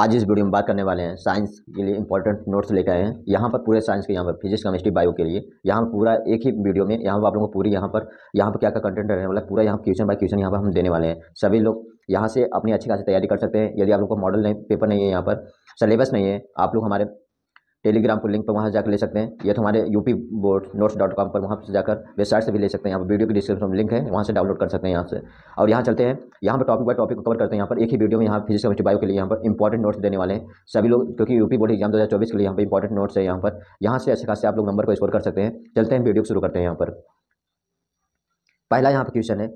आज इस वीडियो में बात करने वाले हैं साइंस के लिए इंपॉर्टेंट नोट्स लेकर आए हैं यहाँ पर पूरे साइंस के यहाँ पर फिजिक्स केमिस्ट्री बायो के लिए यहाँ पूरा एक ही वीडियो में यहाँ पर आप लोगों को पूरी यहाँ पर यहाँ पर क्या क्या कंटेंट रहने वाला पूरा यहाँ क्वेश्चन बाय क्वेश्चन यहाँ पर हम देने वाले हैं सभी लोग यहाँ से अपनी अच्छी खासी तैयारी कर सकते हैं यदि आप लोग को मॉडल नहीं पेपर नहीं है यहाँ पर सिलेबस नहीं है आप लोग हमारे टेलीग्राम पर लिंक पर वहाँ जाकर ले सकते हैं या तो हमारे U P board notes dot com पर वहाँ से जाकर वेबसाइट से भी ले सकते हैं यहाँ पर वीडियो की डिस्क्रिप्शन में लिंक है वहाँ से डाउनलोड कर सकते हैं यहाँ से और यहाँ चलते हैं यहाँ पर टॉपिक बाय टॉपिक को कवर करते हैं यहाँ पर एक ही वीडियो में यहाँ फिजिक्स केमिस्ट्री बायो के लिए यहाँ पर इंपॉर्टेंट नोट्स देने वाले हैं सभी लोग क्योंकि यूपी बोर्ड एग्जाम दो हज़ार चौबीस के लिए यहाँ पर इंपॉर्टेंट नोट्स है यहाँ पर यहाँ से अच्छे खासे आप लोग नंबर को स्कोर कर सकते हैं चलते हैं वीडियो शुरू करते हैं यहाँ पर पहला यहाँ पर क्वेश्चन है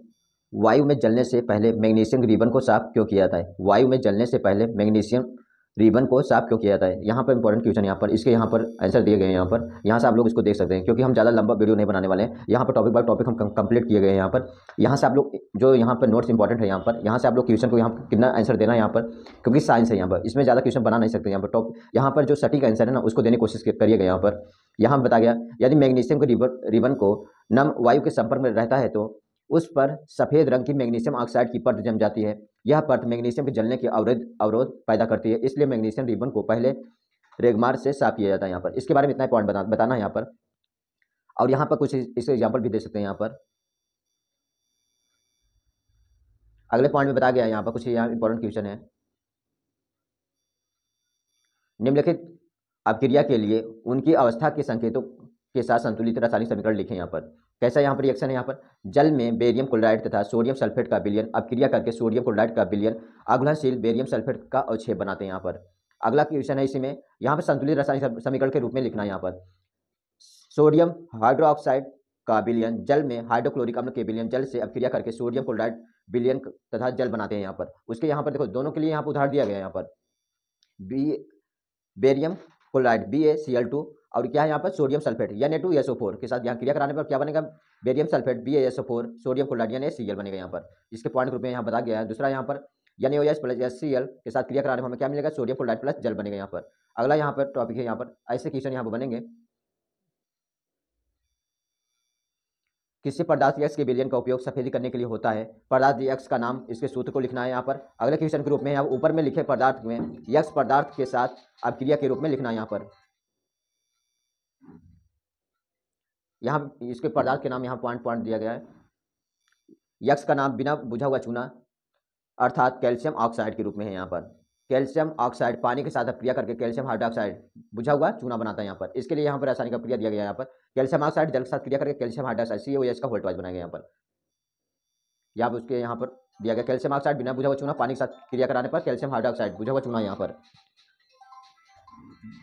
वायु में जलने से पहले मैग्नीशियम रिबन को साफ क्यों किया जाता है वायु में जलने से पहले मैग्नीशियम रिबन को साफ क्यों किया जाता है यहाँ पर इंपॉर्टेंट क्वेश्चन यहाँ पर इसके यहाँ पर आंसर दिए गए हैं यहाँ पर यहाँ से आप लोग इसको देख सकते हैं क्योंकि हम ज़्यादा लंबा वीडियो नहीं बनाने वाले हैं यहाँ पर टॉपिक बाय टॉपिक हम कंप्लीट किए गए हैं यहाँ पर यहाँ से आप लोग जो यहाँ पर नोट्स इंपॉर्टेंट है यहाँ पर यहाँ से आप लोग क्वेश्चन को यहाँ कितना आंसर देना है यहाँ पर क्योंकि साइंस है यहाँ पर इसमें ज़्यादा क्वेश्चन बना नहीं सकते यहाँ पर टॉप यहाँ पर जो सटीक आंसर है ना उसको देने की कोशिश करिएगा यहाँ पर यहाँ बताया गया यदि मैग्नीशियम के रिबन को नम वायु के संपर्क में रहता है तो उस पर सफ़ेद रंग की मैग्नीशियम ऑक्साइड की परत जम जाती है यह पर्त मैग्नीशियम के जलने की अवरोध अवरोध पैदा करती है इसलिए मैग्नीशियम रिबन को पहले रेगमार से साफ किया जाता है यहाँ पर इसके बारे में इतना पॉइंट बता, बताना है यहाँ पर और यहाँ पर कुछ इसे एग्जाम्पल भी दे सकते हैं यहाँ पर अगले पॉइंट में बताया गया है यहाँ पर कुछ यहाँ इंपॉर्टेंट क्वेश्चन है निम्नलिखित अभिक्रिया के लिए उनकी अवस्था के संकेतों के साथ संतुलित रासायनिक समीकरण लिखें यहाँ पर कैसा यहाँ पर रिएक्शन है यहाँ पर जल में बेरियम क्लोराइड तथा सोडियम सल्फेट का बिलियन अपक्रिया करके सोडियम क्लोराइड का बिलियन अघुलनशील बेरियम सल्फेट का अवक्षेप बनाते हैं यहाँ पर अगला क्वेश्चन है इसी में यहाँ पर संतुलित रासायनिक समीकरण के रूप में लिखना है यहाँ पर सोडियम हाइड्रोक्साइड का बिलियन जल में हाइड्रोक्लोरिक अम्ल के बिलियन जल से अपक्रिया करके सोडियम क्लोराइड बिलियन तथा जल बनाते हैं यहाँ पर उसके यहाँ पर देखो दोनों के लिए यहाँ पर उधार दिया गया यहाँ पर B barium chloride B A C L two और क्या है यहाँ पर सोडियम सल्फेट यानी टू एस के साथ यहाँ क्रिया कराने पर क्या बनेगा barium sulphate B S sodium chloride यानी सी बनेगा यहाँ पर इसके पॉइंट रूप में यहाँ बता गया है दूसरा यहाँ पर यानी O S plus S C L के साथ क्रिया कराने पर हमें क्या मिलेगा सोडियम क्लोराइड प्लस जल बनेगा यहाँ पर अगला यहाँ पर टॉपिक है यहाँ पर ऐसे क्वेश्चन यहाँ पर बनेंगे किसी पदार्थ एक्स के विलयन का उपयोग सफेदी करने के लिए होता है पदार्थ यक्ष का नाम इसके सूत्र को लिखना है यहाँ पर अगले क्वेश्चन के रूप में यहाँ ऊपर में लिखे पदार्थ में यक्ष पदार्थ के साथ अब क्रिया के रूप में लिखना है यहाँ पर यहाँ इसके पदार्थ के नाम यहाँ पॉइंट पॉइंट दिया गया है यक्ष का नाम बिना बुझा हुआ चूना अर्थात कैल्शियम ऑक्साइड के रूप में है यहाँ पर कैल्शियम ऑक्साइड पानी के साथ अप्रिया करके कैल्शियम हाइड्रोक्साइड बुझा हुआ चूना बनाता है यहाँ पर इसके लिए यहाँ पर रासायनिक प्रिया दिया गया यहाँ पर कैल्शियम ऑक्साइड जल के साथ क्रिया करके कैल्शियम हाइड्रोक्साइड सी ओ का वोल्टवाइज बनाया गया यहाँ पर या उसके यहाँ पर दिया गया कैल्शियम ऑक्साइड बिना बुझा हुआ चूना पानी के साथ क्रिया कराने पर कैल्शियम हाइड्रोक्साइड बुझा हुआ चूना यहाँ पर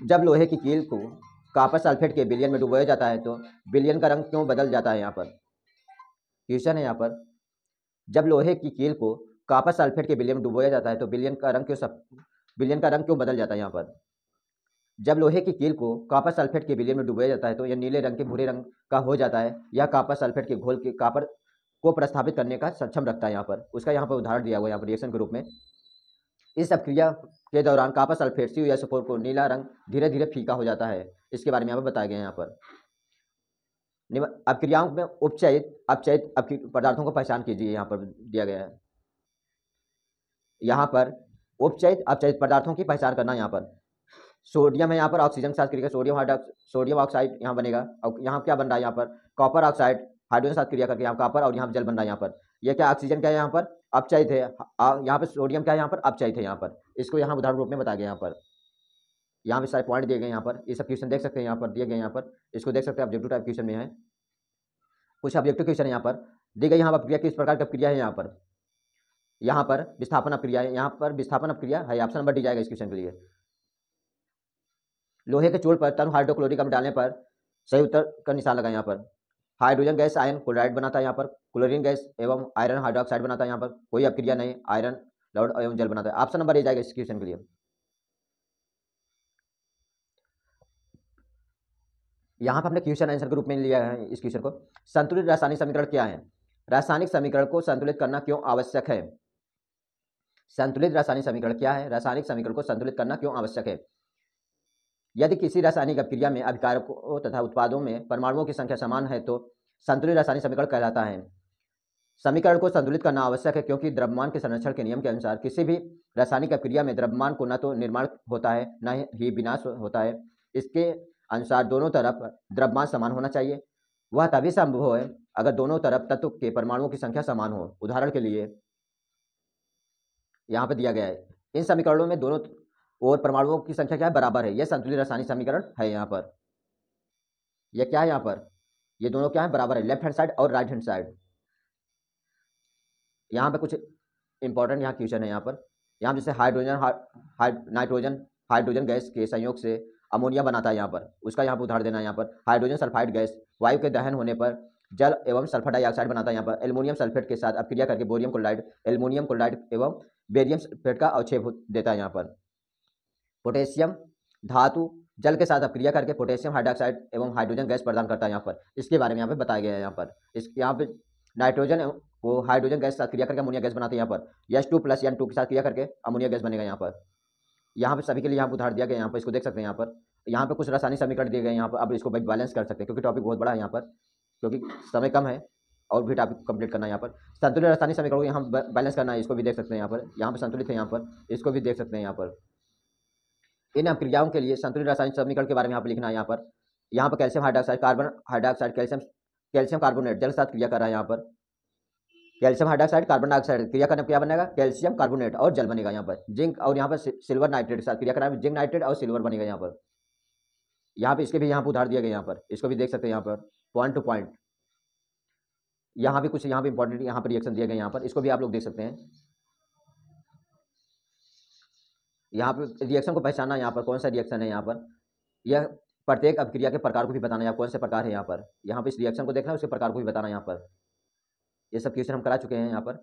जब लोहे की कील को कापर सल्फेट के बिलियन में डुबोया जाता है तो बिलियन का रंग क्यों बदल जाता है यहाँ पर क्वेश्चन है यहाँ पर जब लोहे की कील को कापर सल्फेट के बिलियन में डुबोया जाता है तो बिलियन का रंग क्यों सब बिलियन का रंग क्यों बदल जाता है यहाँ पर जब लोहे की कील को कापर सल्फेट के बिलियन में डुबोया जाता है तो यह नीले रंग के भूरे रंग का हो जाता है यह कापर सल्फेट के घोल के कापर को प्रस्थापित करने का सक्षम रखता है यहाँ पर उसका यहाँ पर उदाहरण दिया हुआ है यहाँ पर रिएक्शन के रूप में इस सब क्रिया के दौरान कापर सल्फेट सी या सुपोर को नीला रंग धीरे धीरे फीका हो जाता है इसके बारे में यहाँ पर बताया गया है यहाँ पर अपक्रियाओं में उपचयित अपचयित पदार्थों को पहचान कीजिए यहाँ पर दिया गया है यहाँ पर उपचयित अपचयित पदार्थों की पहचान करना यहाँ पर सोडियम है यहाँ पर ऑक्सीजन के साथ क्रिया सोडियम सोडियम ऑक्साइड यहाँ बनेगा और यहाँ क्या बन रहा है यहाँ पर कॉपर ऑक्साइड हाइड्रोजन साथ क्रिया करके यहाँ कॉपर और यहाँ जल बन रहा है यहाँ पर यह क्या ऑक्सीजन क्या है यहाँ पर अपचयित है यहाँ पर सोडियम क्या है यहाँ पर अपचयित है यहाँ पर इसको यहाँ उदाहरण रूप में बताया गया यहाँ पर यहाँ पे सारे पॉइंट दिए गए यहाँ पर ये सब क्वेश्चन देख सकते हैं यहाँ पर दिए गए यहाँ पर इसको देख सकते हैं ऑब्जेक्टिव टाइप क्वेश्चन में है कुछ ऑब्जेक्टिव क्वेश्चन है यहाँ पर दिए गए यहाँ पर क्रिया किस प्रकार की क्रिया है यहाँ पर यहाँ पर विस्थापन क्रिया है यहाँ पर विस्थापन क्रिया है ऑप्शन नंबर डी जाएगा इस क्वेश्चन के लिए लोहे के चोल पर तरु हाइड्रोक्लोरिक अम्ल डालने पर सही उत्तर का निशान लगा यहाँ पर हाइड्रोजन गैस आयन क्लोराइड बनाता है यहाँ पर क्लोरीन गैस एवं आयरन हाइड्रोक्साइड बनाता है यहाँ पर कोई अपक्रिया नहीं आयरन लौड एवं जल बनाता है ऑप्शन नंबर ए जाएगा इस क्वेश्चन के लिए यहाँ पर हमने क्वेश्चन आंसर के रूप में लिया है इस क्वेश्चन को संतुलित रासायनिक समीकरण क्या है रासायनिक समीकरण को संतुलित करना क्यों आवश्यक है संतुलित रासायनिक समीकरण क्या है रासायनिक समीकरण को संतुलित करना क्यों आवश्यक है यदि किसी रासायनिक अभिक्रिया में अभिकारकों तथा उत्पादों में परमाणुओं की संख्या समान है तो संतुलित रासायनिक समीकरण कहलाता है समीकरण को संतुलित करना आवश्यक है क्योंकि द्रव्यमान के संरक्षण के नियम के अनुसार किसी भी रासायनिक अभिक्रिया में द्रव्यमान को न तो निर्माण होता है न ही विनाश होता है इसके अनुसार दोनों तरफ द्रव्यमान समान होना चाहिए वह तभी संभव है अगर दोनों तरफ तत्व के परमाणुओं की संख्या समान हो उदाहरण के लिए यहाँ पर दिया गया है इन समीकरणों में दोनों और परमाणुओं की संख्या क्या है बराबर है यह संतुलित रासायनिक समीकरण है यहाँ पर यह क्या है यहाँ पर ये दोनों क्या है बराबर है लेफ्ट हैंड साइड और राइट हैंड साइड यहाँ पे कुछ इंपॉर्टेंट यहाँ क्वेश्चन है यहाँ पर यहाँ जैसे हाइड्रोजन हाइड नाइट्रोजन हाइड्रोजन गैस के संयोग से अमोनिया बनाता है यहाँ पर उसका यहाँ पर उदाहरण देना है यहाँ पर हाइड्रोजन सल्फाइड गैस वायु के दहन होने पर जल एवं सल्फर डाइऑक्साइड बनाता है यहाँ पर एलमोनियम सल्फेट के साथ अपक्रिया करके बोरियम क्लोराइड एल्मोनियम क्लोराइड एवं बेरियम सल्फेट का अवक्षेप देता है यहाँ पर पोटेशियम धातु जल के साथ अपक्रिया करके पोटेशियम हाइड्रोक्साइड एवं हाइड्रोजन गैस प्रदान करता है यहाँ पर इसके बारे में यहाँ पर बताया गया है यहाँ पर इस यहाँ पर नाइट्रोजन वो हाइड्रोजन गैस के साथ क्रिया करके अमोनिया गैस बनाते हैं यहाँ पर S two plus N two के साथ क्रिया करके अमोनिया गैस बनेगा यहाँ पर यहाँ पे सभी के लिए यहाँ पर उधार दिया गया यहाँ पर इसको देख सकते हैं यहाँ पर यहाँ पर कुछ रासायनिक समीकरण दिए गए यहाँ पर अब इसको भाई बैलेंस कर सकते हैं क्योंकि टॉपिक बहुत बड़ा है यहाँ पर क्योंकि समय कम है और भी टॉपिक कंप्लीट करना है यहाँ पर संतुलित रासायनिक समीकरण को यहाँ बैलेंस करना है इसको भी देख सकते हैं यहाँ पर यहाँ पर संतुलित है यहाँ पर इसको भी देख सकते हैं यहाँ पर इन क्रियाओं के लिए संतुलित रासायनिक समीकरण के बारे में यहाँ पर लिखना है यहाँ पर यहाँ पर calcium hydroxide carbon hydroxide calcium calcium carbonate जल साथ क्रिया कर रहा है यहाँ पर कैल्शियम हाइड्रोक्साइड कार्बन डाइऑक्साइड क्रिया करने क्या बनेगा कैल्शियम कार्बोनेट और जल बनेगा यहाँ पर जिंक और यहाँ पर सिल्वर नाइट्रेट के साथ क्रिया कराने जिंक नाइट्रेट और सिल्वर बनेगा यहाँ पर यहाँ पे इसके भी यहाँ पर उधार दिया गया यहाँ पर इसको भी देख सकते हैं यहाँ पर पॉइंट टू पॉइंट यहाँ भी कुछ यहाँ पे इंपॉर्टेंट यहाँ पर रिएक्शन दिया गया यहाँ पर इसको भी आप लोग देख सकते हैं यहाँ पर रिएक्शन को पहचाना यहाँ पर कौन सा रिएक्शन है यहाँ पर यह प्रत्येक अभिक्रिया के प्रकार को भी बताना है कौन से प्रकार है यहाँ पर यहाँ पर इस रिएक्शन को देखना है उसके प्रकार को भी बताना यहाँ पर ये सब क्वेश्चन हम करा चुके हैं यहाँ पर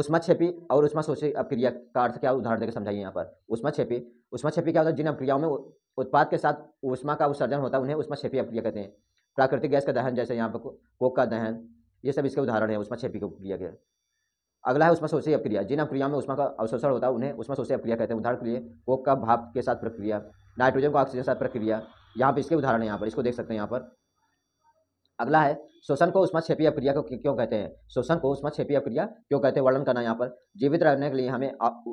उष्मा छेपी और उष्मा शोषी अपक्रिया का अर्थ क्या उदाहरण देकर समझाइए यहाँ पर उष्मा छेपी उष्मा छेपी क्या होता है जिन अपक्रियाओं में उत्पाद के साथ उष्मा का उत्सर्जन होता है उन्हें उष्मा छेपी अपक्रिया कहते हैं प्राकृतिक गैस का दहन जैसे यहाँ पर कोक का दहन ये सब इसके उदाहरण है उष्मा छेपी की अपक्रिया के अगला है उष्मा शोषी अपक्रिया जिन अपक्रियाओं में उष्मा का अवशोषण होता है उन्हें उष्मा शोषी अपक्रिया कहते हैं उदाहरण के लिए कोक का भाप के साथ प्रक्रिया नाइट्रोजन का ऑक्सीजन के साथ प्रक्रिया यहाँ पर इसके उदाहरण है यहाँ पर इसको देख सकते हैं यहाँ पर अगला है शोषण को उष्मा छेपी अप्रिया को क्यों कहते हैं शोषण को उष्मा छेपी क्रिया क्यों कहते हैं वर्णन करना यहाँ पर जीवित रहने के लिए हमें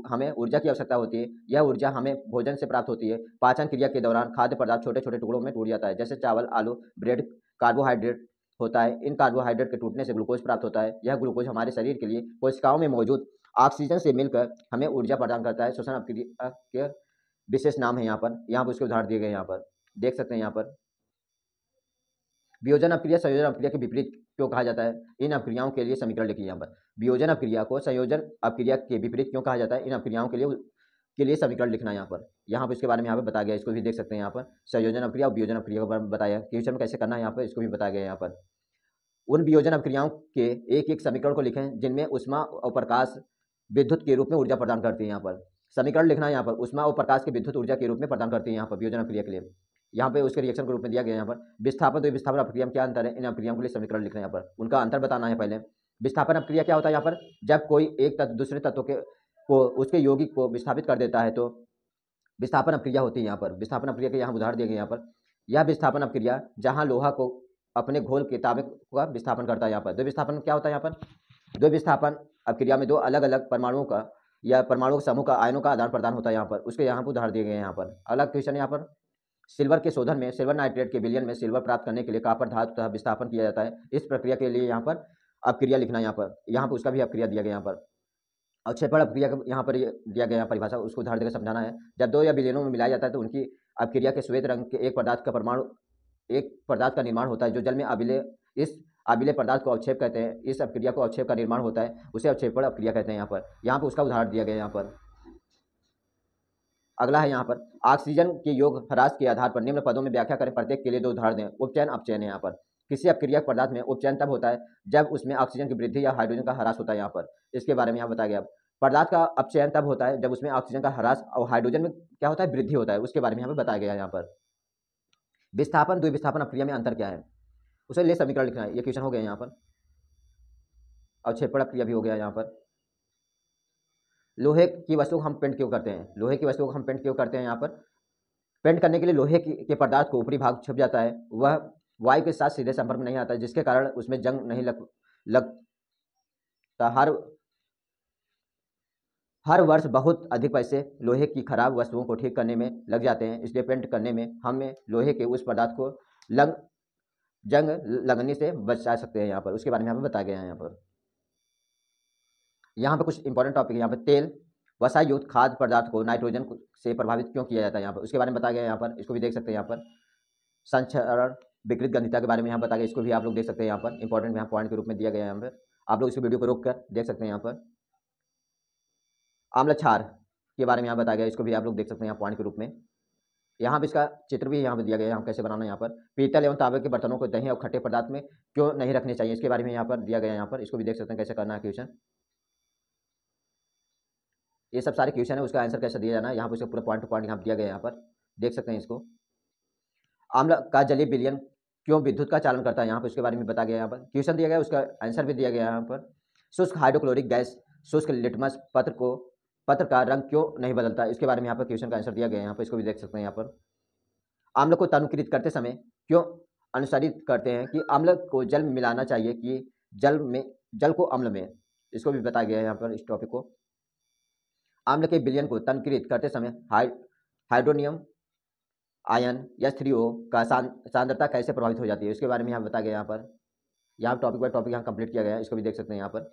हमें ऊर्जा की आवश्यकता होती है यह ऊर्जा हमें भोजन से प्राप्त होती है पाचन क्रिया के दौरान खाद्य पदार्थ छोटे छोटे टुकड़ों में टूट जाता है जैसे चावल आलू ब्रेड कार्बोहाइड्रेट होता है इन कार्बोहाइड्रेट के टूटने से ग्लूकोज प्राप्त होता है यह ग्लूकोज हमारे शरीर के लिए कोशिकाओं में मौजूद ऑक्सीजन से मिलकर हमें ऊर्जा प्रदान करता है शोषण के विशेष नाम है यहाँ पर यहाँ पर उसके उदाहरण दिए गए यहाँ पर देख सकते हैं यहाँ पर वियोजन अप्रिया संयोजन अप्रिया के विपरीत क्यों कहा जाता है इन अप्रियाओं के लिए समीकरण लिखिए यहाँ पर वियोजन अप्रिया को संयोजन अप्रिया के विपरीत क्यों कहा जाता है इन अप्रियाओं के लिए के लिए समीकरण लिखना यहाँ पर यहाँ पर इसके बारे में यहाँ पर बताया गया इसको भी देख सकते हैं यहाँ पर संयोजन अप्रिया और वियोजन अप्रिया के बारे में बताया क्वेश्चन में कैसे करना है यहाँ पर इसको भी बताया गया यहाँ पर उन वियोजन अप्रियाओं के एक एक समीकरण को लिखें जिनमें उष्मा और प्रकाश विद्युत के रूप में ऊर्जा प्रदान करती है यहाँ पर समीकरण लिखना है यहाँ पर उष्मा और प्रकाश के विद्युत ऊर्जा के रूप में प्रदान करती है यहाँ पर वियोजन अप्रिया के लिए यहाँ पे उसके रिएक्शन के रूप में दिया गया यहाँ पर विस्थापन तो विस्थापन अप्रक्रिया में क्या अंतर है इन अप्रक्रियाओं के लिए समीकरण लिखना है यहाँ पर उनका अंतर बताना है पहले विस्थापन अप्रिया क्या होता है यहाँ पर जब कोई एक तत्व दूसरे तत्व के को उसके यौगिक को विस्थापित कर देता है तो विस्थापन अप्रिया होती है यहाँ पर विस्थापन अप्रिया के यहाँ उदाहरण दिया गया यहाँ पर यह विस्थापन अप्रिया जहाँ लोहा को अपने घोल के ताबे का विस्थापन करता है यहाँ पर दो विस्थापन क्या होता है यहाँ पर दो विस्थापन अप्रिया में दो अलग अलग परमाणुओं का या परमाणु समूह का आयनों का आदान प्रदान होता है यहाँ पर उसके यहाँ पर उदाहरण दिए गए हैं यहाँ पर अलग क्वेश्चन यहाँ पर सिल्वर के शोधन में सिल्वर नाइट्रेट के बिलियन में सिल्वर प्राप्त करने के लिए कापर धातु तथा विस्थापन किया जाता है इस प्रक्रिया के लिए यहाँ पर अपक्रिया लिखना यहाँ पर यहाँ पर उसका भी अपक्रिया दिया गया यहाँ पर और छेपड़ अपक्रिया यहाँ पर दिया गया परिभाषा उसको उदाहरण देकर समझाना है जब दो या बिलियनों में मिलाया जाता है तो उनकी अपक्रिया के श्वेत रंग के एक पदार्थ का परमाणु एक पदार्थ का निर्माण होता है जो जल में अबिले इस अबिले पदार्थ को अवक्षेप कहते हैं इस अपक्रिया को अवक्षेप का निर्माण होता है उसे अवक्षेपण अपक्रिया कहते हैं यहाँ पर यहाँ पर उसका उदाहरण दिया गया यहाँ पर अगला है यहाँ पर ऑक्सीजन के योग ह्रास के आधार पर निम्न पदों में व्याख्या करें प्रत्येक के लिए दो उदाहरण दें उपचयन अपचयन है यहाँ पर किसी अपक्रियक पदार्थ में उपचयन तब होता है जब उसमें ऑक्सीजन की वृद्धि या हाइड्रोजन का ह्रास होता है यहाँ पर इसके बारे में यहाँ बताया गया पदार्थ का अपचयन तब होता है जब उसमें ऑक्सीजन का ह्रास और हाइड्रोजन में क्या होता है वृद्धि होता है उसके बारे में यहाँ पर बताया गया यहाँ पर विस्थापन द्विविस्थापन अप्रिया में अंतर क्या है उसे ले समीकरण लिखना है ये क्वेश्चन हो गया यहाँ पर और क्षेपण अप्रिया भी हो गया यहाँ पर लोहे की वस्तु को हम पेंट क्यों करते हैं लोहे की वस्तु को हम पेंट क्यों करते हैं यहाँ पर पेंट करने के लिए लोहे के पदार्थ को ऊपरी भाग छुप जाता है वह वायु के साथ सीधे संपर्क में नहीं आता जिसके कारण उसमें जंग नहीं लग लगता हर हर वर्ष बहुत अधिक पैसे लोहे की खराब वस्तुओं को ठीक करने में लग जाते हैं इसलिए पेंट करने में हमें लोहे के उस पदार्थ को लग जंग लगने से बचा सकते हैं यहाँ पर उसके बारे में हमें बताया गया है यहाँ पर यहाँ पे कुछ इंपॉर्टेंट टॉपिक है यहाँ पे तेल वसा युक्त खाद्य पदार्थ को नाइट्रोजन से प्रभावित क्यों किया जाता है यहाँ पर उसके बारे में बताया गया यहाँ पर इसको भी देख सकते हैं यहाँ पर संचरण विकृत गंधिता के बारे में यहाँ बताया गया इसको भी आप लोग देख सकते हैं यहाँ पर इंपॉर्टेंट यहाँ पॉइंट के रूप में दिया गया यहाँ पर आप लोग इस वीडियो को रोक कर देख सकते हैं यहाँ पर आमला छार के बारे में यहाँ बताया गया इसको भी आप लोग देख सकते हैं यहाँ पॉइंट के रूप में यहाँ पर इसका चित्र भी यहाँ पर दिया गया है यहाँ कैसे बनाना यहाँ पर पीतल एवं तांबे के बर्तनों को दही और खट्टे पदार्थ में क्यों नहीं रखने चाहिए इसके बारे में यहाँ पर दिया गया यहाँ पर इसको भी देख सकते हैं कैसे करना है क्वेश्चन ये सब सारे क्वेश्चन है उसका आंसर कैसे दिया जाना है यहाँ पर उसका पूरा पॉइंट टू पॉइंट यहाँ दिया गया यहाँ पर देख सकते हैं इसको आमला का जलीय बिलियन क्यों विद्युत का चालन करता है यहाँ पर उसके बारे में बताया गया यहाँ पर क्वेश्चन दिया गया उसका आंसर भी दिया गया यहाँ पर शुष्क हाइड्रोक्लोरिक गैस शुष्क लिटमस पत्र को पत्र का रंग क्यों नहीं बदलता इसके बारे में यहाँ पर क्वेश्चन का आंसर दिया गया यहाँ पर इसको भी देख सकते हैं यहाँ पर आम्ल को तनुकृत करते समय क्यों अनुसारित करते हैं कि अम्ल को जल मिलाना चाहिए कि जल में जल को अम्ल में इसको भी बताया गया है यहाँ पर इस टॉपिक को आम्ल के विलयन को तनकृत करते समय हाइ हाइड्रोनियम आयन या थ्री ओ का सांद्रता कैसे प्रभावित हो जाती है उसके बारे में यहाँ बताया गया यहाँ पर यहाँ टॉपिक बाय टॉपिक यहाँ कंप्लीट किया गया इसको भी देख सकते हैं यहाँ पर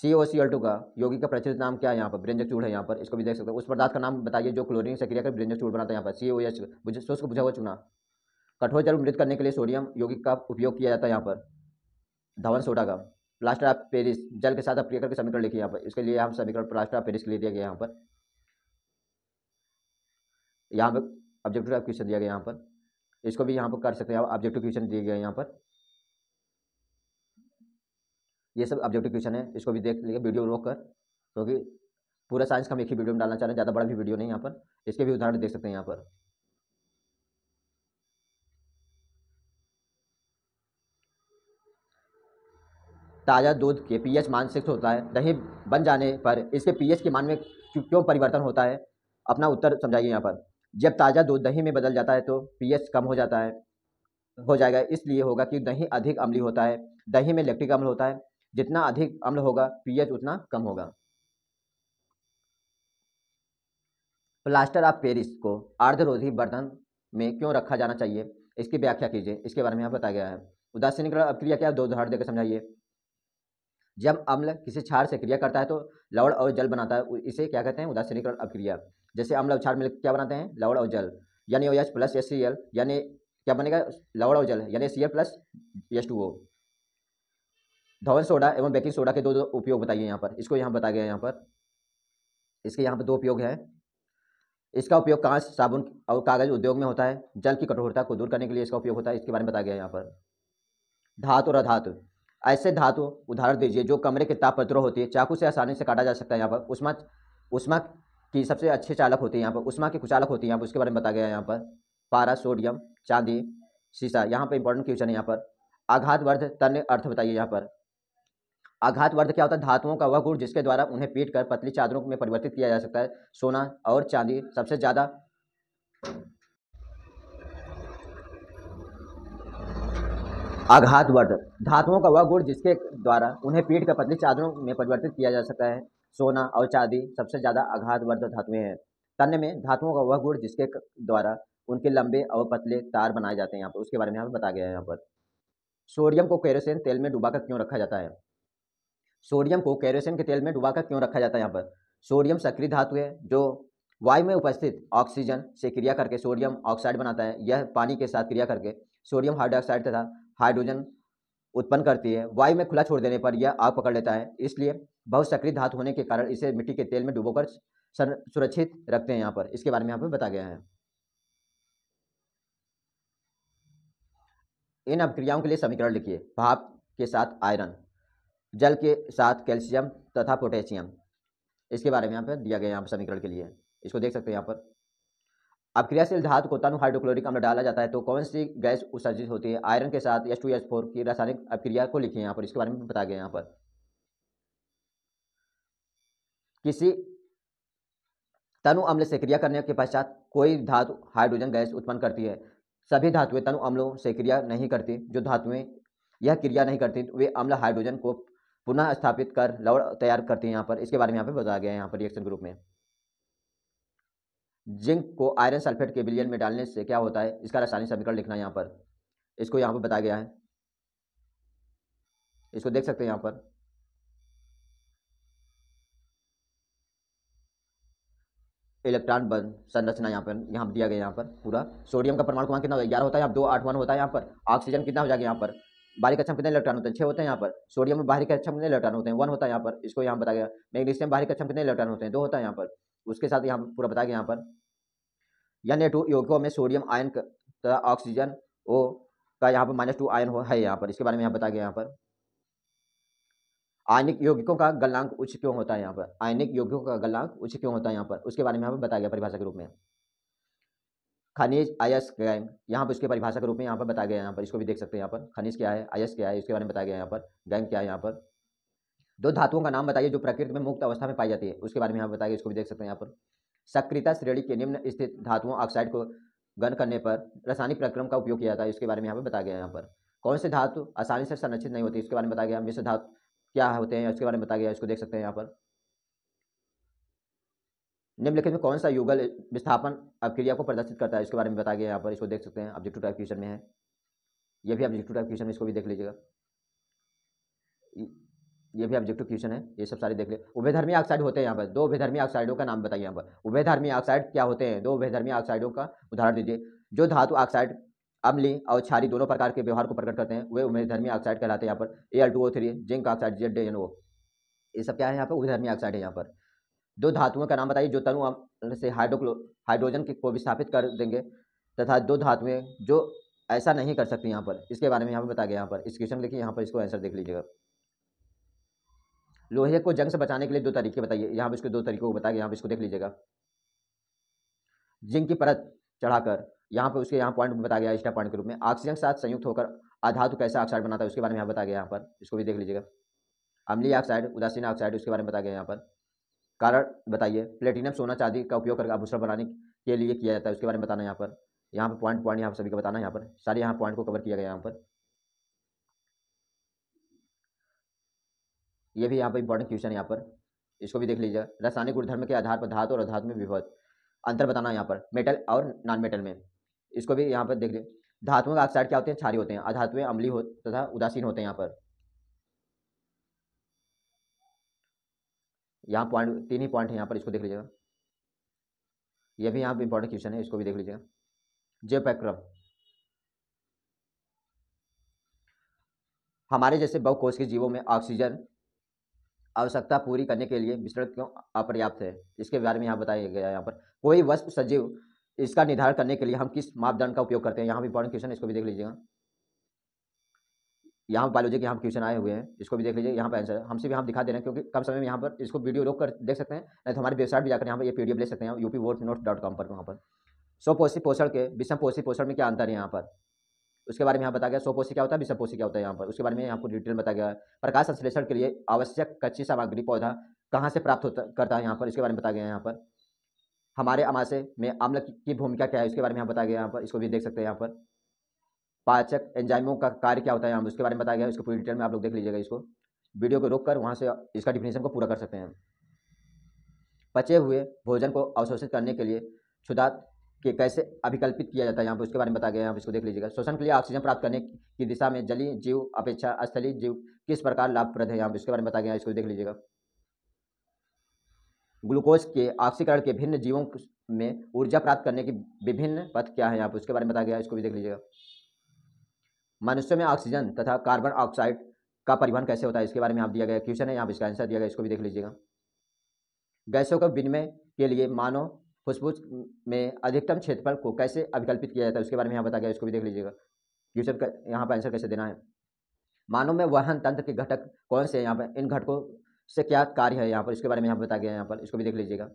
सी ओ सी एल टू का योगी का प्रचलित नाम क्या है यहाँ पर ब्रेंजक चूड़ है यहाँ पर इसको भी देख सकते हैं उस पदार्थ का नाम बताइए जो क्लोरीन से क्रिया कर ब्रेंजक चूड़ बनाता है यहाँ पर सी ओ एच शुष्क बुझा हुआ चूना कठोर जल मृत करने के लिए सोडियम योगिक का उपयोग किया जाता है यहाँ पर धवन सोडा का प्लास्टर ऑफ पेरिस जल के साथ अप्रिय करके समीकरण लिखिए यहाँ पर इसके लिए हम समीकरण प्लास्टर ऑफ पेरिस के लिए दिया गया यहाँ पर यहाँ पर ऑब्जेक्टिव ऑफ क्वेश्चन दिया गया यहाँ पर इसको भी यहाँ पर कर सकते हैं ऑब्जेक्टिव क्वेश्चन दिया गया यहाँ पर ये सब ऑब्जेक्टिव क्वेश्चन है इसको भी देख लीजिए वीडियो रोक कर क्योंकि पूरा साइंस का हम एक ही वीडियो में डालना चाह रहे हैं ज़्यादा बड़ा भी वीडियो नहीं यहाँ पर इसके भी उदाहरण देख सकते हैं यहाँ पर ताज़ा दूध के पीएच मान सिक्स होता है दही बन जाने पर इसके पीएच के मान में क्यों परिवर्तन होता है अपना उत्तर समझाइए यहाँ पर जब ताज़ा दूध दही में बदल जाता है तो पीएच कम हो जाता है हो जाएगा इसलिए होगा कि दही अधिक अम्ली होता है दही में लैक्टिक अम्ल होता है जितना अधिक अम्ल होगा एच उतना कम होगा प्लास्टर ऑफ पेरिस को आर्द्ररोधी बर्तन में क्यों रखा जाना चाहिए इसकी व्याख्या कीजिए इसके बारे में यहाँ बताया गया है उदासीन क्रिया क्या दो उदाहरण देकर समझाइए जब अम्ल किसी क्षार से क्रिया करता है तो लवण और जल बनाता है इसे क्या कहते हैं उदासीनीकरण अभिक्रिया जैसे अम्ल और क्षार मिलकर क्या बनाते हैं लवण और जल यानी O H plus S C L यानी क्या बनेगा लवण और जल यानी C L plus S two O धवन सोडा एवं बेकिंग सोडा के दो दो उपयोग बताइए यहाँ पर इसको यहाँ बताया गया यहाँ पर इसके यहाँ पर दो उपयोग हैं इसका उपयोग कांच साबुन और कागज उद्योग में होता है जल की कठोरता को दूर करने के लिए इसका उपयोग होता है इसके बारे में बताया गया यहाँ पर धातु और अधातु ऐसे धातु उदाहरण दीजिए जो कमरे के ताप पत्रों होती है चाकू से आसानी से काटा जा सकता है यहाँ पर उष्मा उष्मा की सबसे अच्छे चालक होती है यहाँ पर उष्मा की कुचालक होती है यहाँ पर उसके बारे में बताया गया है यहाँ पर पारा सोडियम चांदी शीशा यहाँ पर इंपॉर्टेंट क्वेश्चन है यहाँ पर वर्ध तन्य अर्थ बताइए यहाँ पर आघातवर्ध क्या होता है धातुओं का वह गुण जिसके द्वारा उन्हें पीट कर पतली चादरों में परिवर्तित किया जा सकता है सोना और चांदी सबसे ज़्यादा आघातवर्धक धातुओं का वह गुण जिसके द्वारा उन्हें पीठ का पतली चादरों में परिवर्तित किया जा सकता है सोना और चांदी सबसे ज़्यादा आघातवर्धक धातुएं हैं तन्य में धातुओं का वह गुण जिसके द्वारा उनके लंबे और पतले तार बनाए जाते हैं यहाँ पर उसके बारे में यहाँ पर बताया गया है यहाँ पर सोडियम को कैरोसिन तेल में डुबाकर क्यों रखा जाता है सोडियम को कैरोसिन के तेल में डुबाकर क्यों रखा जाता है यहाँ पर सोडियम सक्रिय धातु है जो वायु में उपस्थित ऑक्सीजन से क्रिया करके सोडियम ऑक्साइड बनाता है यह पानी के साथ क्रिया करके सोडियम हाइड्रोक्साइड तथा हाइड्रोजन उत्पन्न करती है वायु में खुला छोड़ देने पर यह आग पकड़ लेता है इसलिए बहुत सक्रिय धातु होने के कारण इसे मिट्टी के तेल में डुबोकर सुरक्षित रखते हैं यहाँ पर इसके बारे में यहाँ पर बताया गया है इन अभिक्रियाओं के लिए समीकरण लिखिए भाप के साथ आयरन जल के साथ कैल्शियम तथा पोटेशियम इसके बारे में यहाँ पर दिया गया यहाँ पर समीकरण के लिए इसको देख सकते हैं यहाँ पर अब क्रियाशील धातु को तनु हाइड्रोक्लोरिक अम्ल डाला जाता है तो कौन सी गैस उत्सर्जित होती है आयरन के साथ एस टू एस फोर की रासायनिक अभिक्रिया को लिखिए यहाँ पर इसके बारे में बताया गया यहाँ पर किसी तनु अम्ल से क्रिया करने के पश्चात कोई धातु हाइड्रोजन गैस उत्पन्न करती है सभी धातुएं तनु अम्लों से क्रिया नहीं करती जो धातुएं यह क्रिया नहीं करती वे अम्ल हाइड्रोजन को पुनः स्थापित कर लवण तैयार करती हैं यहाँ पर इसके बारे में यहाँ पर बताया गया है यहाँ पर रिएक्शन ग्रुप में जिंक को आयरन सल्फेट के बिलियन में डालने से क्या होता है इसका रासायनिक समीकरण लिखना है यहाँ पर इसको यहाँ पर बताया गया है इसको देख सकते हैं यहाँ पर इलेक्ट्रॉन बंद संरचना यहाँ पर यहाँ दिया गया यहाँ पर पूरा सोडियम का परमाणु क्रमांक कितना होता है ग्यारह होता है यहाँ दो आठ वन होता है यहाँ पर ऑक्सीजन कितना हो जाएगा यहाँ पर बाहरी कक्षा कितने इलेक्ट्रॉन होते हैं छः होते हैं यहाँ पर सोडियम में बाहरी कक्षा कितने इलेक्ट्रॉन होते हैं वन होता है यहाँ पर इसको यहाँ बताया गया मैग्नीशियम बाहरी कक्षा कितने इलेक्ट्रॉन होते हैं दो होता है यहाँ पर उसके साथ यहाँ पूरा बताया गया यहाँ पर यानी टू यौगिकों में सोडियम आयन तथा ऑक्सीजन ओ का यहाँ पर माइनस टू आयन हो है यहाँ पर इसके बारे में यहाँ बताया गया यहाँ पर आयनिक यौगिकों का गलनांक उच्च क्यों होता है यहाँ पर आयनिक यौगिकों का गलनांक उच्च क्यों होता है यहाँ पर उसके बारे में यहाँ पर बताया गया परिभाषा के रूप में खनिज आयस क्या यहाँ पर उसके परिभाषा के रूप में यहाँ पर बताया गया यहाँ पर इसको भी देख सकते हैं यहाँ पर खनिज क्या है आयस क्या है इसके बारे में बताया गया यहाँ पर गैंग क्या है यहाँ पर दो धातुओं का नाम बताइए जो प्रकृति में मुक्त अवस्था में पाई जाती है उसके बारे में यहाँ बताइए इसको भी देख सकते हैं यहाँ पर सक्रियता श्रेणी के निम्न स्थित धातुओं ऑक्साइड को गन करने पर रासायनिक प्रक्रम का उपयोग किया जाता है इसके बारे में यहाँ पर बताया गया यहाँ पर कौन से धातु आसानी से संरक्षित नहीं होती इसके बारे में बताया गया मिश्र धातु क्या होते हैं उसके बारे में बताया गया इसको देख सकते हैं यहाँ पर निम्नलिखित में कौन सा युगल विस्थापन अभिक्रिया को प्रदर्शित करता है इसके बारे में बताया गया यहाँ पर इसको देख सकते हैं ऑब्जेक्टिव टाइप क्वेश्चन में है यह भी ऑब्जेक्टिव टाइप क्वेश्चन में इसको भी देख लीजिएगा ये भी ऑब्जेक्टिव क्वेश्चन है ये सब सारे देख ले उभयधर्मी ऑक्साइड होते हैं यहाँ पर दो उभयधर्मी ऑक्साइडों का नाम बताइए यहाँ पर उभयधर्मी ऑक्साइड क्या होते हैं दो उभयधर्मी ऑक्साइडों का उदाहरण दीजिए जो धातु ऑक्साइड अम्ली और छारी दोनों प्रकार के व्यवहार को प्रकट करते हैं वे उभयधर्मी ऑक्साइड कहलाते हैं यहाँ पर A L two O three zinc oxide Z N O ये सब क्या है यहाँ पर उभयधर्मी ऑक्साइड है यहाँ पर दो धातुओं का नाम बताइए जो तनु से हाइड्रोक्लो हाइड्रोजन को विस्थापित कर देंगे तथा दो धातुएं जो ऐसा नहीं कर सकती यहाँ पर इसके बारे में यहाँ पर बताया गया यहाँ पर इस क्वेश्चन देखिए यहाँ पर इसको आंसर देख लीजिएगा लोहे को जंग से बचाने के लिए दो तरीके बताइए यहाँ पर इसके दो तरीकों को बताया यहाँ पर इसको देख लीजिएगा जिंक की परत चढ़ाकर यहाँ पर उसके यहाँ पॉइंट बताया गया इस्टा पॉइंट के रूप में ऑक्सीजन के साथ संयुक्त होकर आधातु कैसा ऑक्साइड बनाता है उसके बारे में यहाँ बताया गया यहाँ पर इसको भी देख लीजिएगा अम्लीय ऑक्साइड उदासीन ऑक्साइड उसके बारे में बताया गया यहाँ पर कारण बताइए प्लेटिनम सोना चांदी का उपयोग करके आभूषण बनाने के लिए किया जाता है उसके बारे में बताना यहाँ पर यहाँ पर पॉइंट पॉइंट यहाँ पर सभी को बताना यहाँ पर सारे यहाँ पॉइंट को कवर किया गया यहाँ पर ये भी यहाँ पर इंपॉर्टेंट क्वेश्चन है यहाँ पर इसको भी देख लीजिए रासायनिक गुणधर्म के आधार पर धातु और अधातु में विभव अंतर बताना यहाँ पर मेटल और नॉन मेटल में इसको भी यहाँ पर देख लीजिए धातुओं का ऑक्साइड क्या होते हैं छारी होते हैं अधातुएं अम्ली हो तथा उदासीन होते हैं यहाँ पर यहाँ पॉइंट तीन ही पॉइंट है यहाँ पर इसको देख लीजिएगा यह भी यहाँ पर इंपॉर्टेंट क्वेश्चन है इसको भी देख लीजिएगा जय पैक्रम हमारे जैसे बहुकोश के जीवों में ऑक्सीजन आवश्यकता पूरी करने के लिए मिश्रण क्यों अपर्याप्त है इसके बारे में यहाँ बताया गया यहाँ पर कोई वस्तु सजीव इसका निर्धारण करने के लिए हम किस मापदंड का उपयोग करते हैं यहाँ भी इंपॉर्टेंट क्वेश्चन इसको भी देख लीजिएगा यहाँ बायोलॉजी के यहाँ क्वेश्चन आए हुए हैं इसको भी देख लीजिए यहाँ पर आंसर हमसे भी हम दिखा दे रहे हैं क्योंकि कम समय में यहाँ पर इसको वीडियो रोक कर देख सकते हैं नहीं तो हमारी वेबसाइट भी जाकर यहाँ पर ये पी ले सकते हैं UP vote note dot com पर वहाँ पर सौ पोषित पोषण के विषम पोषित पोषण में क्या अंतर है यहाँ पर उसके बारे में यहाँ बताया गया सोपोसी क्या होता है विषपोषी क्या होता है यहाँ पर उसके बारे में आपको डिटेल बताया गया है प्रकाश संश्लेषण के लिए आवश्यक कच्ची सामग्री पौधा कहाँ से प्राप्त होता करता है यहाँ पर इसके बारे में बताया गया है यहाँ पर हमारे अमाशय में अम्ल की भूमिका क्या है इसके बारे में यहाँ बताया गया यहाँ पर इसको भी देख सकते हैं यहाँ पर पाचक एंजाइमों का कार्य क्या होता है यहाँ पर उसके बारे में बताया गया है इसको पूरी डिटेल में आप लोग देख लीजिएगा इसको वीडियो को रोक कर वहाँ से इसका डिफिनेशन को पूरा कर सकते हैं पचे हुए भोजन को अवशोषित करने के लिए क्षुदात कि कैसे अभिकल्पित किया जाता है यहाँ पर उसके बारे में बताया गया है आप इसको देख लीजिएगा श्वसन के लिए ऑक्सीजन प्राप्त करने की दिशा में जली जीव अपेक्षा स्थलीय जीव किस प्रकार लाभप्रद है यहाँ पर इसके बारे में बताया गया है इसको देख लीजिएगा ग्लूकोज के ऑक्सीकरण के भिन्न जीवों में ऊर्जा प्राप्त करने के विभिन्न पथ क्या है यहाँ पर उसके बारे में बताया गया है इसको भी देख लीजिएगा मनुष्य में ऑक्सीजन तथा कार्बन ऑक्साइड का परिवहन कैसे होता है इसके बारे में आप दिया गया क्वेश्चन है यहाँ पर इसका आंसर दिया गया इसको भी देख लीजिएगा गैसों के विनिमय के लिए मानव फुसफुस में अधिकतम क्षेत्रफल को कैसे अभिकल्पित किया जाता है उसके बारे में यहाँ बताया गया इसको भी देख लीजिएगा क्वेश्चन का यहाँ पर आंसर कैसे देना है मानव में वहन तंत्र के घटक कौन से यहाँ पर इन घटकों से क्या कार्य है यहाँ पर इसके बारे में यहाँ बताया गया यहाँ पर इसको भी देख लीजिएगा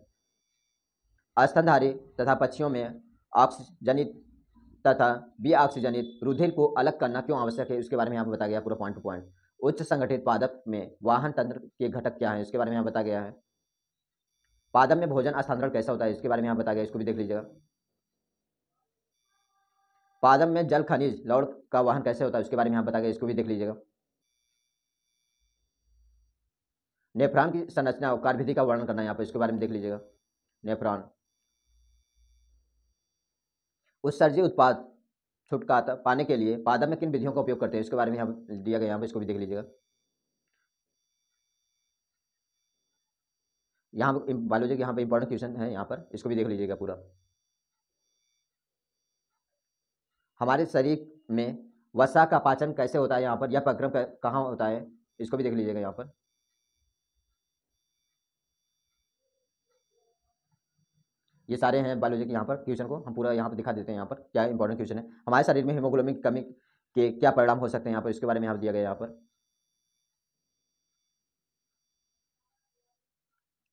अस्तनधारी तथा पक्षियों में ऑक्सीजनित तथा बी ऑक्सीजनित रुधिर को अलग करना क्यों आवश्यक है उसके बारे में यहाँ पर बताया गया पूरा पॉइंट टू पॉइंट उच्च संगठित पादप में वाहन तंत्र के घटक क्या है इसके बारे में यहाँ बताया गया है पादम में भोजन स्थानांतरण कैसा होता है इसके बारे में यहाँ बता गया इसको भी देख लीजिएगा पादम में जल खनिज लौड़ का वाहन कैसे होता है उसके बारे में यहाँ बता गया इसको भी देख लीजिएगा नेफ्रॉन की संरचना और कार्यविधि का वर्णन करना यहाँ पर इसके बारे में देख लीजिएगा नेफ्रॉन उत्सर्जी उत्पाद छुटकाता पाने के लिए पादम में किन विधियों का उपयोग करते हैं इसके बारे में यहाँ दिया गया यहाँ पर इसको भी देख लीजिएगा यहाँ बायोलॉजी के यहाँ पे इंपॉर्टेंट क्वेश्चन है यहाँ पर इसको भी देख लीजिएगा पूरा हमारे शरीर में वसा का पाचन कैसे होता है यहाँ पर या प्रक्रम कहाँ होता है इसको भी देख लीजिएगा यहाँ पर ये सारे हैं बायोलॉजी के यहाँ पर क्वेश्चन को हम पूरा यहाँ पर दिखा देते हैं यहाँ पर क्या इंपॉर्टेंट क्वेश्चन है हमारे शरीर में हीमोग्लोबिन कमी के क्या परिणाम हो सकते हैं यहाँ पर इसके बारे में यहाँ दिया गया यहाँ पर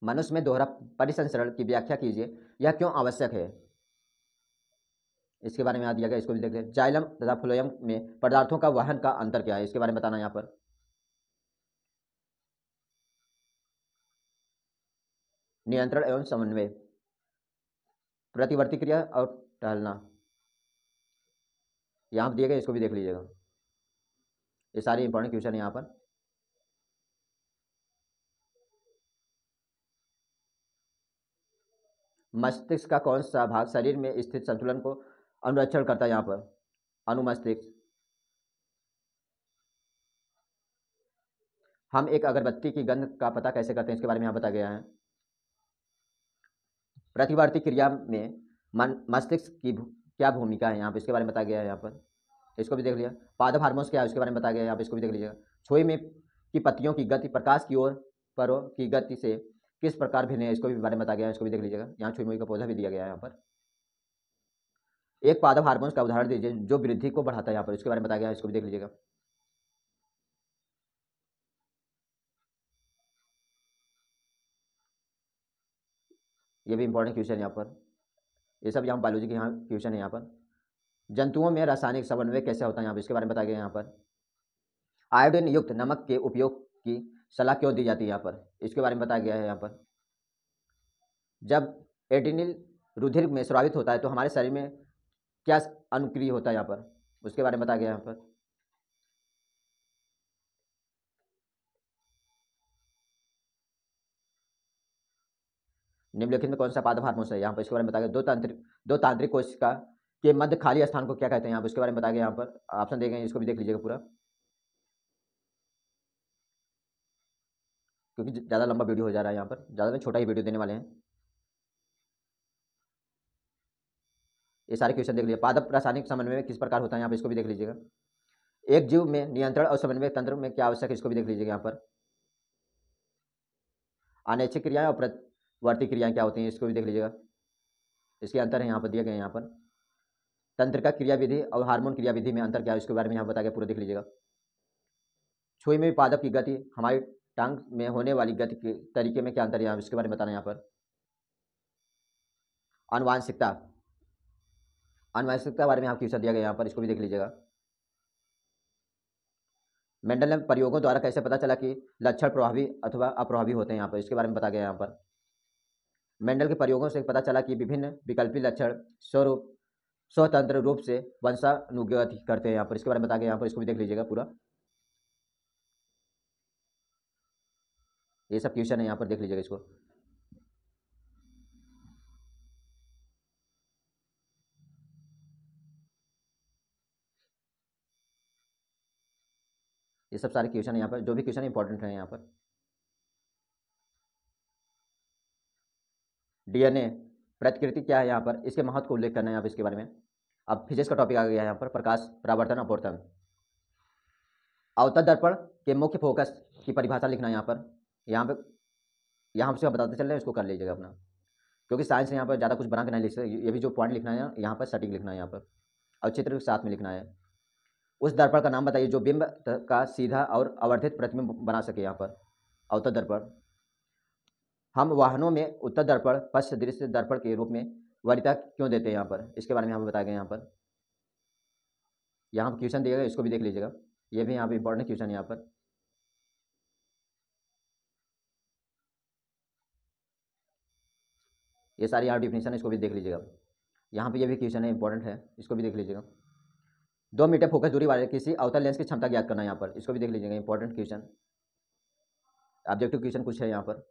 मनुष्य में दोहरा परिसंसरण की व्याख्या कीजिए यह क्यों आवश्यक है इसके बारे में याद दिया गया इसको भी देखें जाइलम तथा फ्लोयम में पदार्थों का वहन का अंतर क्या है इसके बारे में बताना यहाँ पर नियंत्रण एवं समन्वय प्रतिवर्ती क्रिया और टहलना यहाँ पर दिए गए इसको भी देख लीजिएगा ये सारे इंपॉर्टेंट क्वेश्चन है यहाँ पर मस्तिष्क का कौन सा भाग शरीर में स्थित संतुलन को अनुरक्षण करता है यहाँ पर अनुमस्तिष्क हम एक अगरबत्ती की गंध का पता कैसे करते हैं इसके बारे में यहाँ बताया गया है प्रतिवर्ती क्रिया में मस्तिष्क की क्या भूमिका है यहाँ पर इसके बारे में बताया गया है यहाँ पर इसको भी देख लिया पादप हार्मोन्स क्या है उसके बारे में बताया गया है पर इसको भी देख लीजिएगा छोई में की पत्तियों की गति प्रकाश की ओर परों की गति से किस प्रकार भिन्न है इसको भी बारे में बताया गया है इसको भी देख लीजिएगा यहाँ छुईमुई का पौधा भी दिया गया है यहाँ पर एक पादप हार्मोन्स का उदाहरण दीजिए जो वृद्धि को बढ़ाता है यहाँ पर इसके बारे में बताया गया है इसको भी देख लीजिएगा ये भी इंपॉर्टेंट क्वेश्चन यहाँ पर ये सब यहाँ बायोलॉजी के यहाँ क्वेश्चन है यहाँ पर जंतुओं में रासायनिक समन्वय कैसे होता है यहाँ पर इसके बारे में बताया गया यहाँ पर आयोडीन युक्त नमक के उपयोग की सलाह क्यों दी जाती है यहाँ पर इसके बारे में बताया गया है यहाँ पर जब एडिनिल रुधिर में स्रावित होता है तो हमारे शरीर में क्या अनुक्रिय होता है यहाँ पर उसके बारे में बताया गया यहाँ पर निम्नलिखित में कौन सा पादप हार्मोन है यहाँ पर इसके बारे में बताया गया दो तांत्रिक दो तांत्रिक कोशिका के मध्य खाली स्थान को क्या कहते हैं यहाँ पर इसके बारे में बताया गया यहाँ पर ऑप्शन देखेंगे इसको भी देख लीजिएगा पूरा क्योंकि ज़्यादा लंबा वीडियो हो जा रहा है यहाँ पर ज़्यादा में छोटा ही वीडियो देने वाले हैं ये सारे क्वेश्चन देख लीजिए पादप रासायनिक समन्वय में किस प्रकार होता है यहाँ पर इसको भी देख लीजिएगा एक जीव में नियंत्रण और समन्वय तंत्र में क्या आवश्यक है इसको भी देख लीजिएगा यहाँ पर अनैच्छिक क्रियाएं और प्रतिवर्ती क्रियाएं क्या होती हैं इसको भी देख लीजिएगा इसके अंतर है यहाँ पर दिया गया यहाँ पर तंत्र का क्रियाविधि और हार्मोन क्रियाविधि में अंतर क्या है इसके बारे में यहाँ बता गया पूरा देख लीजिएगा छुई में पादप की गति हमारी टांग में होने वाली गति के तरीके में क्या अंतर है इसके बारे में बताना यहाँ पर अनुवांशिकता अनुवांशिकता के बारे में आपको क्वेश्चन दिया गया यहाँ पर इसको भी देख लीजिएगा मेंडल ने प्रयोगों द्वारा कैसे पता चला कि लक्षण प्रभावी अथवा अप्रभावी होते हैं यहाँ पर इसके बारे में बताया गया यहाँ पर मेंडल के प्रयोगों से पता चला कि विभिन्न विकल्पी लक्षण स्वरूप स्वतंत्र रूप से वंशानुगत करते हैं यहाँ पर इसके बारे में बताया गया यहाँ पर इसको भी देख लीजिएगा पूरा ये सब क्वेश्चन है यहाँ पर देख लीजिएगा इसको ये सब सारे क्वेश्चन है यहाँ पर जो भी क्वेश्चन इंपॉर्टेंट है यहाँ पर डीएनए प्रतिकृति क्या है यहाँ पर इसके महत्व को उल्लेख करना है पर इसके बारे में अब फिजिक्स का टॉपिक आ गया है यहाँ पर प्रकाश परावर्तन अपवर्तन अवतल दर्पण के मुख्य फोकस की परिभाषा लिखना है यहाँ पर यहाँ पे यहाँ हमसे बताते चल रहे हैं इसको कर लीजिएगा अपना क्योंकि साइंस यहाँ पर ज़्यादा कुछ बना के नहीं लिख सकते ये भी जो पॉइंट लिखना है यहाँ पर सटिंग लिखना है यहाँ पर और चित्र के साथ में लिखना है उस दर्पण का नाम बताइए जो बिंब का सीधा और अवर्धित प्रतिबिंब बना सके यहाँ पर अवतर दर्पण हम वाहनों में उत्तर दर्पण पश्च दृश्य दर्पण के रूप में वरिता क्यों देते हैं यहाँ पर इसके बारे में हमें बताया गया यहाँ पर यहाँ पर क्वेश्चन दिएगा इसको भी देख लीजिएगा ये भी यहाँ पर इंपॉर्टेंट क्वेश्चन है यहाँ पर ये सारी यहाँ डिफिनेशन है इसको भी देख लीजिएगा यहाँ पे ये भी क्वेश्चन है इंपॉर्टेंट है इसको भी देख लीजिएगा दो मीटर फोकस दूरी वाले किसी अवतर लेंस की क्षमता ज्ञात करना है यहाँ पर इसको भी देख लीजिएगा इंपॉर्टेंट क्वेश्चन ऑब्जेक्टिव क्वेश्चन कुछ है यहाँ पर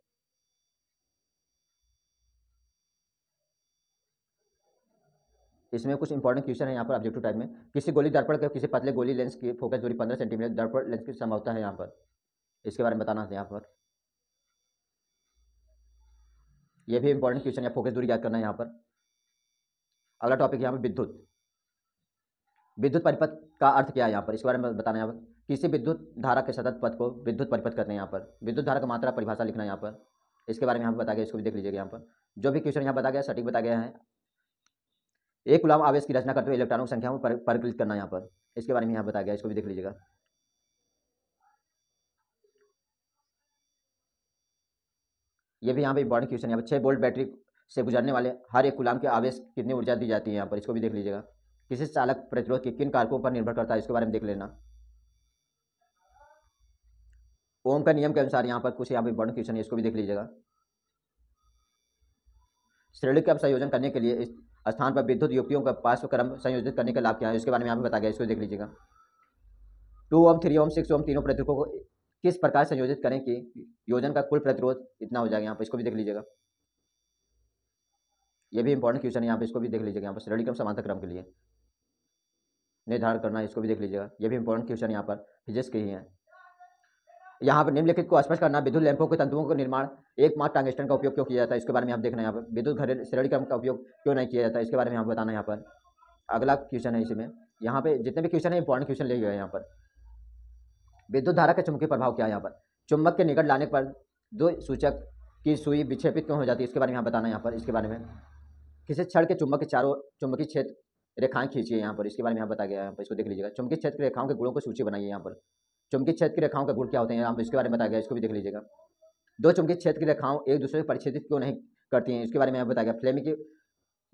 इसमें कुछ इंपॉर्टेंट क्वेश्चन है यहाँ पर ऑब्जेक्टिव टाइप में किसी गोली दर्पण के किसी पतले गोली लेंस की फोकस दूरी पंद्रह सेंटीमीटर दर्पण लेंस की क्षमता है यहाँ पर इसके बारे में बताना है यहाँ पर ये भी इंपॉर्टेंट क्वेश्चन है फोकस दूरी याद करना है यहाँ पर अगला टॉपिक यहाँ पर विद्युत विद्युत परिपथ का अर्थ क्या है यहाँ पर इसके बारे में बताना यहाँ पर किसी विद्युत धारा के सतत पथ को विद्युत परिपथ करते हैं यहाँ पर विद्युत धारा का मात्रा परिभाषा लिखना यहाँ पर इसके बारे में यहाँ पर बताया गया इसको भी देख लीजिएगा यहाँ पर जो भी क्वेश्चन यहाँ बता गया सटीक बताया गया है एक गुलाम आवेश की रचना करते हुए इलेक्ट्रॉनिक संख्या में परिकलित करना यहाँ पर इसके बारे में यहाँ बताया गया इसको भी देख लीजिएगा ये भी यहाँ पर इंपॉर्टेंट क्वेश्चन है यहाँ छः बोल्ट बैटरी से गुजरने वाले हर एक गुलाम के आवेश कितनी ऊर्जा दी जाती है यहाँ पर इसको भी देख लीजिएगा किसी चालक प्रतिरोध के किन कारकों पर निर्भर करता है इसके बारे में देख लेना ओम का नियम के अनुसार यहाँ पर कुछ यहाँ पर इंपॉर्टेंट क्वेश्चन है इसको भी देख लीजिएगा श्रेणी का संयोजन करने के लिए इस स्थान पर विद्युत युक्तियों का पार्श्वक्रम संयोजित करने का लाभ क्या है इसके बारे में यहाँ पर बताया गया इसको देख लीजिएगा two ohm three ohm six ohm तीनों प्रतिरोधों को किस प्रकार से योजित करें कि योजन का कुल प्रतिरोध इतना हो जाएगा यहाँ पर इसको भी देख लीजिएगा ये भी इंपॉर्टेंट क्वेश्चन है यहाँ पर इसको भी देख लीजिएगा यहाँ पर श्रेणीक्रम समांतर क्रम के लिए निर्धारण करना इसको भी देख लीजिएगा ये भी इंपॉर्टेंट क्वेश्चन यहाँ पर फिजिक्स के ही है यहाँ पर निम्नलिखित को स्पष्ट करना विद्युत लैंपों के तंतुओं का निर्माण एक मार्क ट्रांगेस्टन का उपयोग क्यों किया जाता है इसके बारे में आप देखना यहाँ पर विद्युत घरेलू श्रेणीक्रम का उपयोग क्यों नहीं किया जाता इसके बारे में आप बताना यहाँ पर अगला क्वेश्चन है इसमें यहाँ पे जितने भी क्वेश्चन है इंपॉर्टेंट क्वेश्चन ले गए यहाँ पर विद्युत धारा के चुंबकीय प्रभाव क्या है यहाँ पर चुंबक के निकट लाने पर दो सूचक की सुई विक्षेपित क्यों हो जाती है इसके बारे में यहाँ बताना यहाँ पर इसके बारे में किसी क्षण के चुंबक के चारों चुंबकीय क्षेत्र रेखाएं खींचिए यहाँ पर इसके बारे में यहाँ बताया गया यहाँ पर इसको देख लीजिएगा चुंबकीय क्षेत्र की रेखाओं के गुणों को सूची बनाइए यहाँ पर चुंबकीय क्षेत्र की रेखाओं के गुण क्या होते हैं यहाँ पर इसके बारे में बताया गया इसको भी देख लीजिएगा दो चुंबकीय क्षेत्र की रेखाओं एक दूसरे को परिच्छेदित क्यों नहीं करती हैं इसके बारे में यहाँ बताया गया फ्लेमी की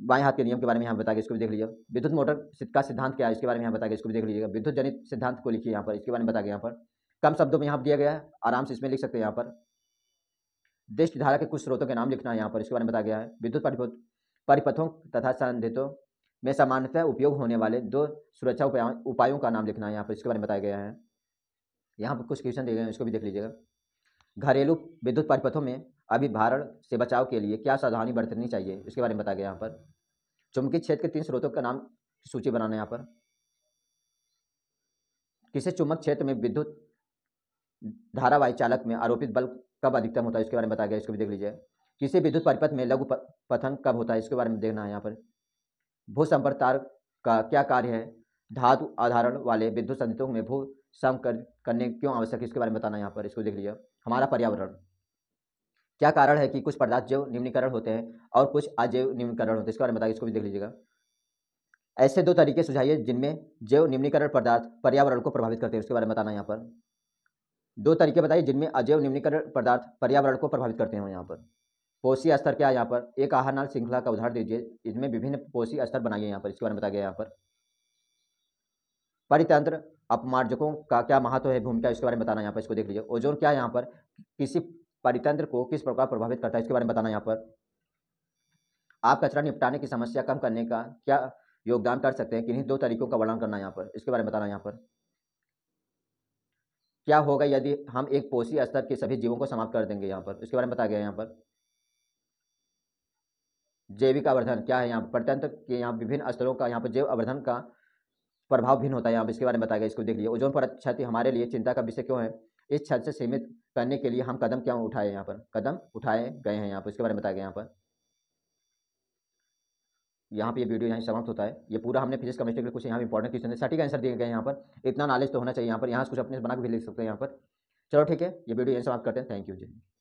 बाएं हाथ के नियम के बारे में यहाँ बताएगा इसको भी देख लीजिए विद्युत मोटर का सिद्धांत क्या है इसके बारे में यहाँ बताएगा इसको भी देख लीजिएगा विद्युत जनित सिद्धांत को लिखिए यहाँ पर इसके बारे में बता यहाँ पर कम शब्दों में यहाँ दिया गया है आराम से इसमें लिख सकते हैं यहाँ पर दृष्टि धारा के कुछ स्रोतों के नाम लिखना है यहाँ पर इसके बारे में बताया गया है विद्युत परिपथों तथा संधितों में सामान्यतः उपयोग होने वाले दो सुरक्षा उपायों का नाम लिखना है यहाँ पर इसके बारे में बताया गया है यहाँ पर कुछ क्वेश्चन दिए गए हैं इसको भी देख लीजिएगा घरेलू विद्युत परिपथों में अभिभारण से बचाव के लिए क्या सावधानी बरतनी चाहिए इसके बारे में बताया गया यहाँ पर चुंबकीय क्षेत्र के तीन स्रोतों का नाम सूची बनाना यहाँ पर किसी चुंबक क्षेत्र में विद्युत धारावाही चालक में आरोपित बल कब अधिकतम होता है इसके बारे में बताया गया इसको भी देख लीजिए किसी विद्युत परिपथ में लघु पथन कब होता है इसके बारे में देखना है यहाँ पर भू संपर्क तार का क्या कार्य है धातु आधारण वाले विद्युत संयों में भू सम करने क्यों आवश्यक है इसके बारे में बताना यहाँ पर इसको देख लीजिए हमारा पर्यावरण क्या कारण है कि कुछ पदार्थ जो निम्नीकरण होते हैं और कुछ अजैव निम्नीकरण होते हैं इसके बारे में बताइए इसको भी देख लीजिएगा ऐसे दो तरीके सुझाइए जिनमें जैव निम्नीकरण पदार्थ पर्यावरण को प्रभावित करते हैं उसके बारे में बताना यहाँ पर दो तरीके बताइए जिनमें अजैव निम्नीकरण पदार्थ पर्यावरण को प्रभावित करते हैं यहाँ पर पोषी स्तर क्या है यहाँ पर एक आहार नाल श्रृंखला का उदाहरण दीजिए इसमें विभिन्न पोषी स्तर बनाइए यहाँ पर इसके बारे में बताया गया यहाँ पर परितंत्र अपमार्जकों का क्या महत्व है भूमिका इसके बारे में बताना यहाँ पर इसको देख लीजिए ओजोन क्या है यहाँ पर किसी परितंत्र को किस प्रकार प्रभावित करता है इसके बारे में बताना यहाँ पर आप कचरा निपटाने की समस्या कम करने का क्या योगदान कर सकते हैं किन्हीं दो तरीकों का वर्णन करना यहाँ पर इसके बारे में बताना यहाँ पर क्या होगा यदि हम एक पोषी स्तर के सभी जीवों को समाप्त कर देंगे यहाँ पर इसके बारे में बताया गया यहाँ पर जैविक आवर्धन क्या है यहाँ पर के यहाँ विभिन्न स्तरों का यहाँ पर जैव आवर्धन का प्रभाव भिन्न होता है यहाँ पर इसके बारे में बताया गया इसको देख लिया ओजोन पर क्षति हमारे लिए चिंता का विषय क्यों है इस छल से सीमित करने के लिए हम कदम क्यों उठाए यहाँ पर कदम उठाए गए हैं यहाँ पर इसके बारे में बताया गया यहाँ पर यहाँ पे ये यह वीडियो यहाँ समाप्त होता है ये पूरा हमने फिजिक्स केमिस्ट्री के कुछ यहाँ इंपॉर्टेंट क्वेश्चन है सटीक आंसर दिए गए यहाँ पर इतना नॉलेज तो होना चाहिए यहाँ पर यहाँ कुछ अपने बना के भी लिख सकते हैं यहाँ पर चलो ठीक है ये वीडियो यहाँ समाप्त करते हैं थैंक यू जी